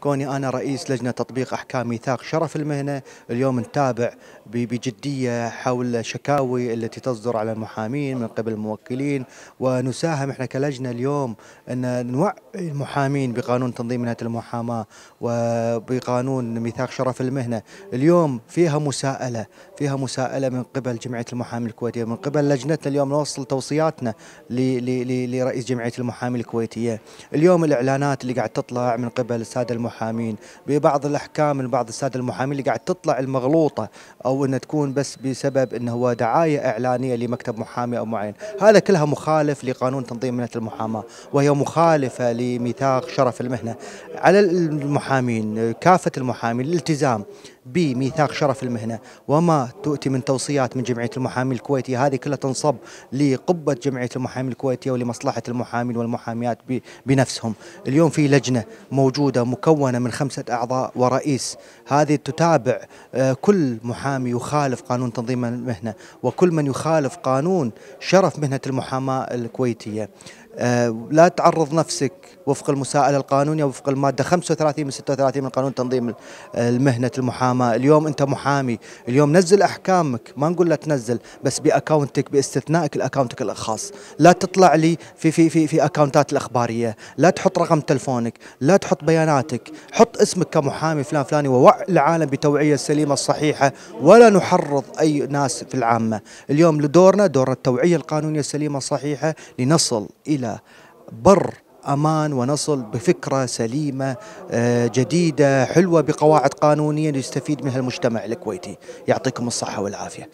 كوني أنا رئيس لجنة تطبيق أحكام ميثاق شرف المهنة اليوم نتابع بجدية حول شكاوي التي تصدر على المحامين من قبل الموكلين ونساهم احنا كلجنة اليوم أن نوعي المحامين بقانون تنظيم مهنة المحاماة وبقانون ميثاق شرف المهنة اليوم فيها مساءلة فيها مساءلة من قبل جمعية المحامين الكويتية من قبل لجنتنا اليوم نوصل توصياتنا لرئيس جمعية المحامين الكويتية اليوم الإعلانات اللي قاعد تطلع من قبل السادة المحامين ببعض الاحكام لبعض الساده المحامين اللي قاعد تطلع المغلوطه او انها تكون بس بسبب انه هو دعايه اعلانيه لمكتب محامي او معين هذا كلها مخالف لقانون تنظيم مهنه المحاماه وهي مخالفه لميثاق شرف المهنه على المحامين كافه المحامين الالتزام بميثاق شرف المهنه وما تؤتي من توصيات من جمعيه المحامي الكويتي هذه كلها تنصب لقبه جمعيه المحامي الكويتيه ولمصلحه المحامين والمحاميات بنفسهم. اليوم في لجنه موجوده مكونه من خمسه اعضاء ورئيس هذه تتابع آه، كل محامي يخالف قانون تنظيم المهنه وكل من يخالف قانون شرف مهنه المحاماه الكويتيه. آه، لا تعرض نفسك وفق المساءلة القانونية وفق المادة 35 من 36 من قانون تنظيم المهنة المحاماة اليوم أنت محامي اليوم نزل أحكامك ما نقول لا تنزل بس بأكاونتك باستثنائك الأكاونتك الخاص لا تطلع لي في في في في أكاونتات الأخبارية لا تحط رقم تلفونك لا تحط بياناتك حط اسمك كمحامي فلان فلاني ووعي العالم بتوعية سليمه الصحيحة ولا نحرض أي ناس في العامة اليوم لدورنا دور التوعية القانونية السليمة الصحيحة لنصل إلى بر امان ونصل بفكره سليمه آه، جديده حلوه بقواعد قانونيه يستفيد منها المجتمع الكويتي يعطيكم الصحه والعافيه